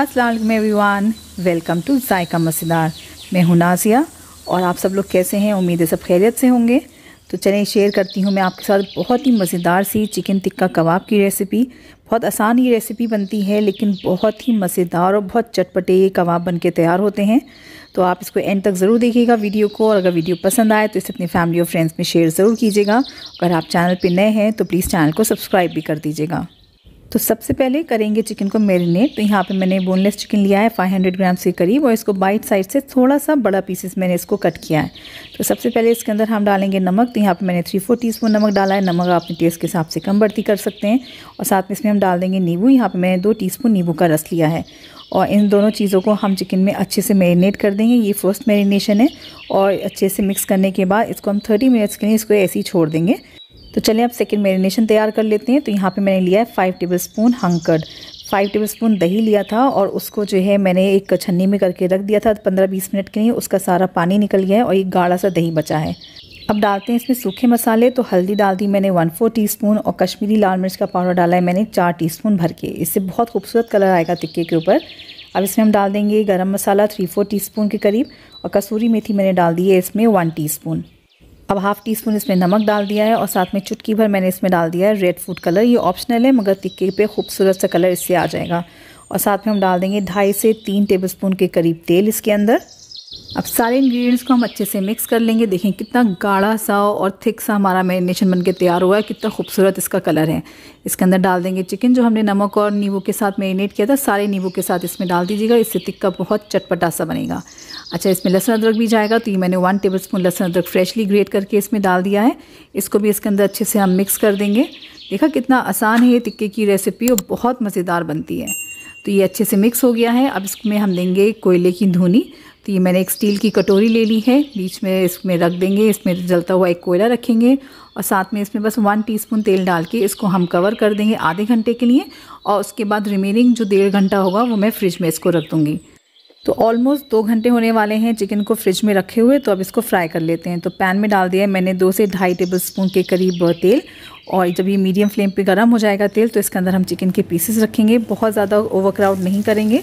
Aslam everyone welcome to जायका मसीदार मैं हूं नाजिया और आप सब लोग कैसे हैं उम्मीद है सब खैरियत से होंगे तो चलें शेयर करती हूं मैं आपके साथ बहुत ही मज़ेदार सी चिकन टिक्का कबाब की रेसिपी बहुत आसान ये रेसिपी बनती है लेकिन बहुत ही मज़ेदार और बहुत चटपटे ये कबाब बन के तैयार होते हैं तो आप इसको एंड तक ज़रूर देखिएगा वीडियो को और अगर वीडियो पसंद आए तो इसे अपनी फैमिली और फ्रेंड्स में शेयर ज़रूर कीजिएगा अगर आप चैनल पर नए हैं तो प्लीज़ चैनल को सब्सक्राइब भी कर दीजिएगा तो सबसे पहले करेंगे चिकन को मैरिनेट तो यहाँ पे मैंने बोनलेस चिकन लिया है 500 ग्राम के करीब और इसको बाइट साइड से थोड़ा सा बड़ा पीसेस मैंने इसको कट किया है तो सबसे पहले इसके अंदर हम डालेंगे नमक तो यहाँ पे मैंने थ्री फोर टी नमक डाला है नमक आप अपने टेस्ट के हिसाब से कम बढ़ती कर सकते हैं और साथ में इसमें हम डाल देंगे नींबू यहाँ पर मैंने दो टी नींबू का रस लिया है और इन दोनों चीज़ों को हम चिकन में अच्छे से मैरिनेट कर देंगे ये फर्स्ट मैरिनेशन है और अच्छे से मिक्स करने के बाद इसको हम थर्टी मिनट्स के लिए इसको ऐसे ही छोड़ देंगे तो चलिए अब सेकेंड मेरीनेशन तैयार कर लेते हैं तो यहाँ पर मैंने लिया है five tablespoon hung curd five tablespoon दही लिया था और उसको जो है मैंने एक छन्नी में करके रख दिया था पंद्रह बीस मिनट के लिए उसका सारा पानी निकल गया है और एक गाढ़ा सा दही बचा है अब डालते हैं इसमें सूखे मसाले तो हल्दी डाल दी मैंने वन फोर टी और कश्मीरी लाल मिर्च का पाउडर डाला है मैंने चार टी भर के इससे बहुत खूबसूरत कलर आएगा तिक्के के ऊपर अब इसमें हम डाल देंगे गर्म मसाला थ्री फोर टी के करीब और कसूरी मेथी मैंने डाल दी है इसमें वन टी अब हाफ़ टी स्पून इसमें नमक डाल दिया है और साथ में चुटकी भर मैंने इसमें डाल दिया है रेड फूड कलर ये ऑप्शनल है मगर तिक्के पे खूबसूरत सा कलर इससे आ जाएगा और साथ में हम डाल देंगे ढाई से तीन टेबलस्पून के करीब तेल इसके अंदर अब सारे इंग्रेडिएंट्स को हम अच्छे से मिक्स कर लेंगे देखें कितना गाढ़ा सा और थिक सा हमारा मैरिनेशन बनके तैयार हुआ है कितना खूबसूरत इसका कलर है इसके अंदर डाल देंगे चिकन जो हमने नमक और नींबू के साथ मैरिनेट किया था सारे नींबू के साथ इसमें डाल दीजिएगा इससे टिक्का बहुत चटपटा सा बनेगा अच्छा इसमें लहसुन अदरक भी जाएगा तो ये मैंने वन टेबल स्पून लहसुन अदरक फ्रेशली ग्रेट करके इसमें डाल दिया है इसको भी इसके अंदर अच्छे से हम मिक्स कर देंगे देखा कितना आसान है ये टिक्के की रेसिपी और बहुत मज़ेदार बनती है तो ये अच्छे से मिक्स हो गया है अब इसमें हम देंगे कोयले की धुनी तो ये मैंने एक स्टील की कटोरी ले ली है बीच में इसमें रख देंगे इसमें जलता हुआ एक कोयला रखेंगे और साथ में इसमें बस वन टीस्पून तेल डाल के इसको हम कवर कर देंगे आधे घंटे के लिए और उसके बाद रिमेनिंग जो डेढ़ घंटा होगा वो मैं फ्रिज में इसको रख दूँगी तो ऑलमोस्ट दो घंटे होने वाले हैं चिकन को फ्रिज में रखे हुए तो अब इसको फ्राई कर लेते हैं तो पैन में डाल दिया है मैंने दो से ढाई टेबल स्पून के करीब तेल और जब ये मीडियम फ्लेम पे गर्म हो जाएगा तेल तो इसके अंदर हम चिकन के पीसेस रखेंगे बहुत ज़्यादा ओवर क्राउड नहीं करेंगे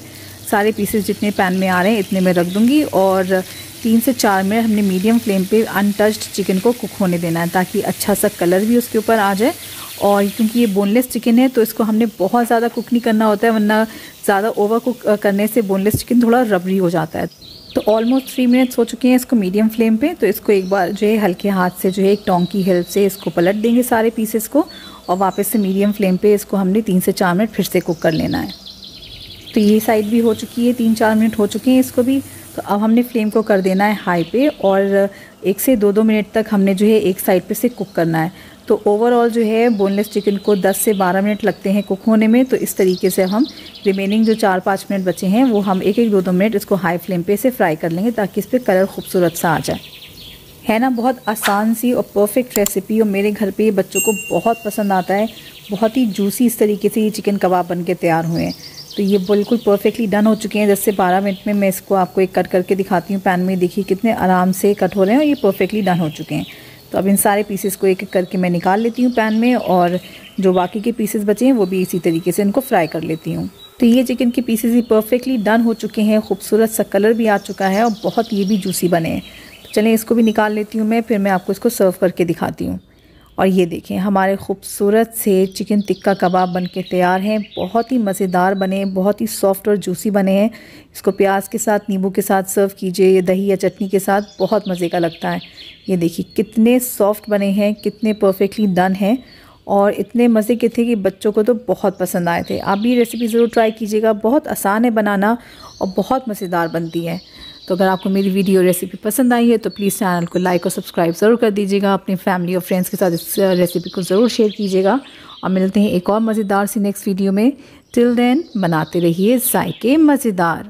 सारे पीसेस जितने पैन में आ रहे हैं इतने में रख दूँगी और तीन से चार मिनट हमने मीडियम फ्लेम पे अनटच्ड चिकन को कुक होने देना है ताकि अच्छा सा कलर भी उसके ऊपर आ जाए और क्योंकि ये बोनलेस चिकन है तो इसको हमने बहुत ज़्यादा कुक नहीं करना होता है वरना ज़्यादा ओवर कुक करने से बोनलेस चिकन थोड़ा रबरी हो जाता है तो ऑलमोस्ट थ्री मिनट्स हो चुके हैं इसको मीडियम फ्लेम पे तो इसको एक बार जो है हल्के हाथ से जो है एक टोंग की हेल्प से इसको पलट देंगे सारे पीसेस को और वापस से मीडियम फ्लेम पे इसको हमने तीन से चार मिनट फिर से कुक कर लेना है तो ये साइड भी हो चुकी है तीन चार मिनट हो चुके हैं इसको भी तो अब हमने फ्लेम को कर देना है हाई पे और एक से दो दो मिनट तक हमने जो है एक साइड पे से कुक करना है तो ओवरऑल जो है बोनलेस चिकन को 10 से 12 मिनट लगते हैं कुक होने में तो इस तरीके से हम रिमेनिंग जो चार पाँच मिनट बचे हैं वो हम एक एक दो दो मिनट इसको हाई फ्लेम पे से फ्राई कर लेंगे ताकि इस पर कलर खूबसूरत सा आ जाए है ना बहुत आसान सी और परफेक्ट रेसिपी और मेरे घर पर बच्चों को बहुत पसंद आता है बहुत ही जूसी इस तरीके से ये चिकन कबाब बन के तैयार हुए हैं तो ये बिल्कुल परफेक्टली डन हो चुके हैं दस से बारह मिनट में मैं इसको आपको एक कट करके दिखाती हूँ पैन में देखिए कितने आराम से कट हो रहे हैं और ये परफेक्टली डन हो चुके हैं तो अब इन सारे पीसेस को एक एक करके मैं निकाल लेती हूँ पैन में और जो बाकी के पीसेस बचे हैं वो भी इसी तरीके से इनको फ्राई कर लेती हूँ तो ये चिकन के पीसेस ही परफेक्टली डन हो चुके हैं खूबसूरत सा कलर भी आ चुका है और बहुत ये भी जूसी बने हैं तो चलें इसको भी निकाल लेती हूँ मैं फिर मैं आपको इसको सर्व करके दिखाती हूँ और ये देखें हमारे खूबसूरत से चिकन टिक्का कबाब बनके तैयार हैं बहुत ही मज़ेदार बने बहुत ही सॉफ्ट और जूसी बने हैं इसको प्याज के साथ नींबू के साथ सर्व कीजिए या दही या चटनी के साथ बहुत मज़े का लगता है ये देखिए कितने सॉफ्ट बने हैं कितने परफेक्टली डन हैं और इतने मज़े के थे कि बच्चों को तो बहुत पसंद आए थे आप भी रेसिपी ज़रूर ट्राई कीजिएगा बहुत आसान है बनाना और बहुत मज़ेदार बनती है तो अगर आपको मेरी वीडियो रेसिपी पसंद आई है तो प्लीज़ चैनल को लाइक और सब्सक्राइब ज़रूर कर दीजिएगा अपने फैमिली और फ्रेंड्स के साथ इस रेसिपी uh, को ज़रूर शेयर कीजिएगा और मिलते हैं एक और मज़ेदार सी नेक्स्ट वीडियो में टिल देन बनाते रहिए जायके मज़ेदार